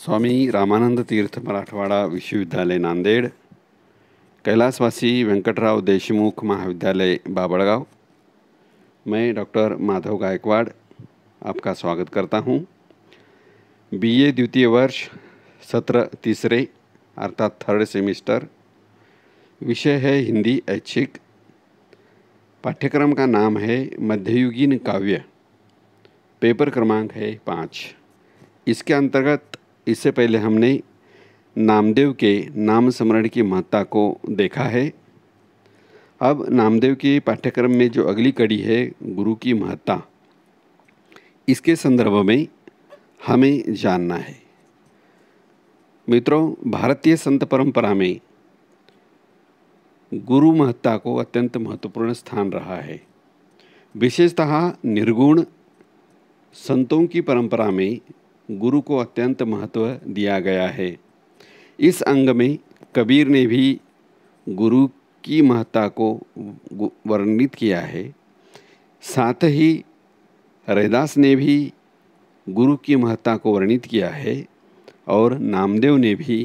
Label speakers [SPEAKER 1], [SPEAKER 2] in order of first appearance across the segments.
[SPEAKER 1] स्वामी रामानंद तीर्थ मराठवाड़ा विश्वविद्यालय नांदेड कैलाशवासी वेंकटराव देशमुख महाविद्यालय बाबड़गांव मैं डॉक्टर माधव गायकवाड़ आपका स्वागत करता हूं बीए द्वितीय वर्ष सत्र तीसरे अर्थात थर्ड सेमिस्टर विषय है हिंदी ऐच्छिक पाठ्यक्रम का नाम है मध्ययुगीन काव्य पेपर क्रमांक है पाँच इसके अंतर्गत इससे पहले हमने नामदेव के नाम स्मरण की महत्ता को देखा है अब नामदेव के पाठ्यक्रम में जो अगली कड़ी है गुरु की महत्ता इसके संदर्भ में हमें जानना है मित्रों भारतीय संत परंपरा में गुरु महत्ता को अत्यंत महत्वपूर्ण स्थान रहा है विशेषतः निर्गुण संतों की परंपरा में गुरु को अत्यंत महत्व दिया गया है इस अंग में कबीर ने भी गुरु की महत्ता को वर्णित किया है साथ ही रहदास ने भी गुरु की महत्ता को वर्णित किया है और नामदेव ने भी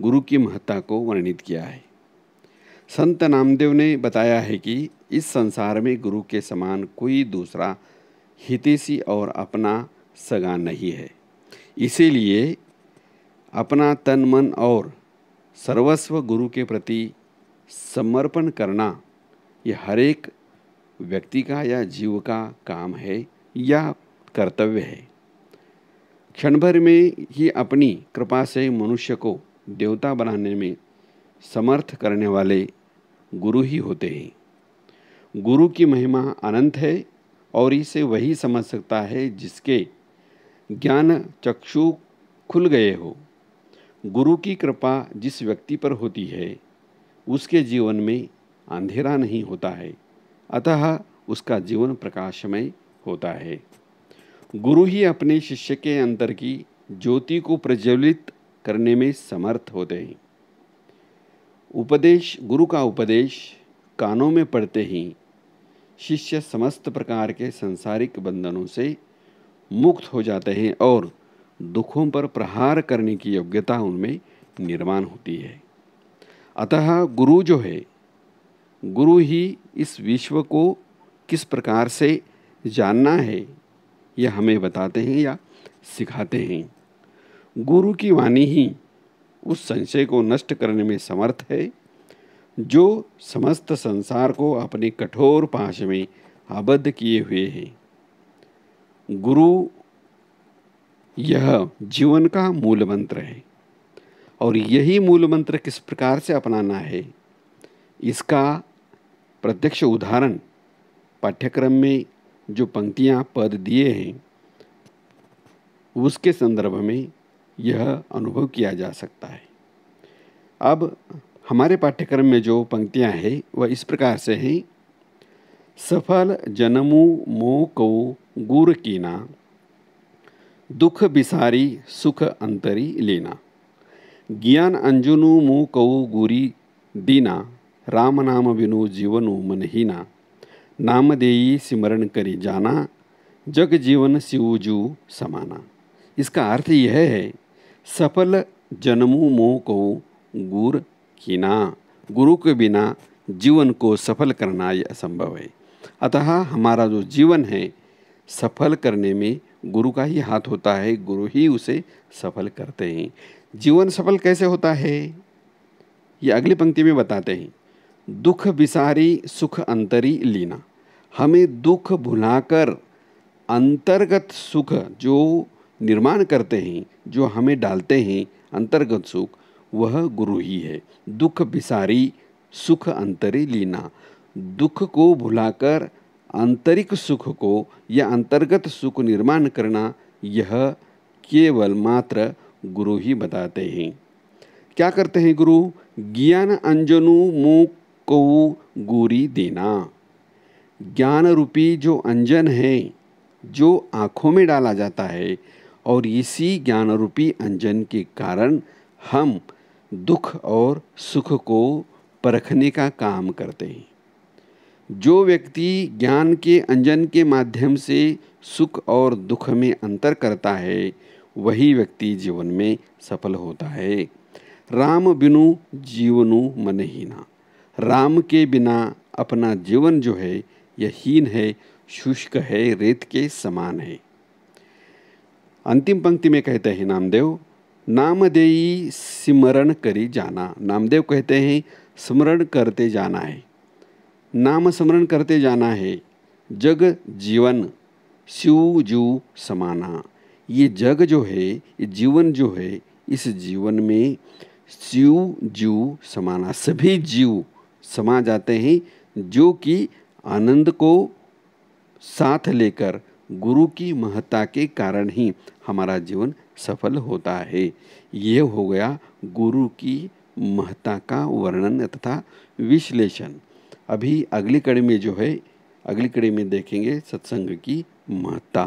[SPEAKER 1] गुरु की महत्ता को वर्णित किया है संत नामदेव ने बताया है कि इस संसार में गुरु के समान कोई दूसरा हितेशी और अपना सगा नहीं है इसीलिए अपना तन मन और सर्वस्व गुरु के प्रति समर्पण करना यह हरेक व्यक्ति का या जीव का काम है या कर्तव्य है क्षण भर में ही अपनी कृपा से मनुष्य को देवता बनाने में समर्थ करने वाले गुरु ही होते हैं गुरु की महिमा अनंत है और इसे वही समझ सकता है जिसके ज्ञान चक्षु खुल गए हो गुरु की कृपा जिस व्यक्ति पर होती है उसके जीवन में अंधेरा नहीं होता है अतः उसका जीवन प्रकाशमय होता है गुरु ही अपने शिष्य के अंतर की ज्योति को प्रज्वलित करने में समर्थ होते हैं उपदेश गुरु का उपदेश कानों में पड़ते ही शिष्य समस्त प्रकार के संसारिक बंधनों से मुक्त हो जाते हैं और दुखों पर प्रहार करने की योग्यता उनमें निर्माण होती है अतः गुरु जो है गुरु ही इस विश्व को किस प्रकार से जानना है यह हमें बताते हैं या सिखाते हैं गुरु की वाणी ही उस संशय को नष्ट करने में समर्थ है जो समस्त संसार को अपने कठोर पाश में आबद्ध किए हुए हैं गुरु यह जीवन का मूल मंत्र है और यही मूल मंत्र किस प्रकार से अपनाना है इसका प्रत्यक्ष उदाहरण पाठ्यक्रम में जो पंक्तियां पद दिए हैं उसके संदर्भ में यह अनुभव किया जा सकता है अब हमारे पाठ्यक्रम में जो पंक्तियां हैं वह इस प्रकार से हैं सफल जनमु मो को गुर कीना दुख बिसारी सुख अंतरी लेना ज्ञान अंजुनु मुँह कऊ गुरी दीना राम नाम बिनु जीवनु मनहीना नाम देई सिमरण करी जाना जग जीवन शिवजू समाना इसका अर्थ यह है सफल जन्मु मोह को गुर कीना गुरु के बिना जीवन को सफल करना यह असंभव है अतः हमारा जो जीवन है सफल करने में गुरु का ही हाथ होता है गुरु ही उसे सफल करते हैं जीवन सफल कैसे होता है ये अगली पंक्ति में बताते हैं दुख विसारी सुख अंतरी लीना हमें दुख भुलाकर अंतर्गत सुख जो निर्माण करते हैं जो हमें डालते हैं अंतर्गत सुख वह गुरु ही है दुख विसारी सुख अंतरी लीना दुख को भुलाकर आंतरिक सुख को या अंतर्गत सुख निर्माण करना यह केवल मात्र गुरु ही बताते हैं क्या करते हैं गुरु ज्ञान अंजनु मुख को गोरी देना ज्ञान रूपी जो अंजन है जो आँखों में डाला जाता है और इसी ज्ञान रूपी अंजन के कारण हम दुख और सुख को परखने का काम करते हैं जो व्यक्ति ज्ञान के अंजन के माध्यम से सुख और दुख में अंतर करता है वही व्यक्ति जीवन में सफल होता है राम बिनु जीवनु मनहीना राम के बिना अपना जीवन जो है यह हीन है शुष्क है रेत के समान है अंतिम पंक्ति में कहते हैं नामदेव नामदेई सिमरण करी जाना नामदेव कहते हैं स्मरण करते जाना है नाम स्मरण करते जाना है जग जीवन शिव जू समाना ये जग जो है ये जीवन जो है इस जीवन में शिव जू समाना सभी जीव समा जाते हैं जो कि आनंद को साथ लेकर गुरु की महत्ता के कारण ही हमारा जीवन सफल होता है ये हो गया गुरु की महत्ता का वर्णन तथा विश्लेषण अभी अगली कड़ी में जो है अगली कड़ी में देखेंगे सत्संग की महत्ता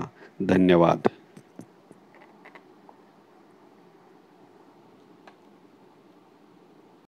[SPEAKER 1] धन्यवाद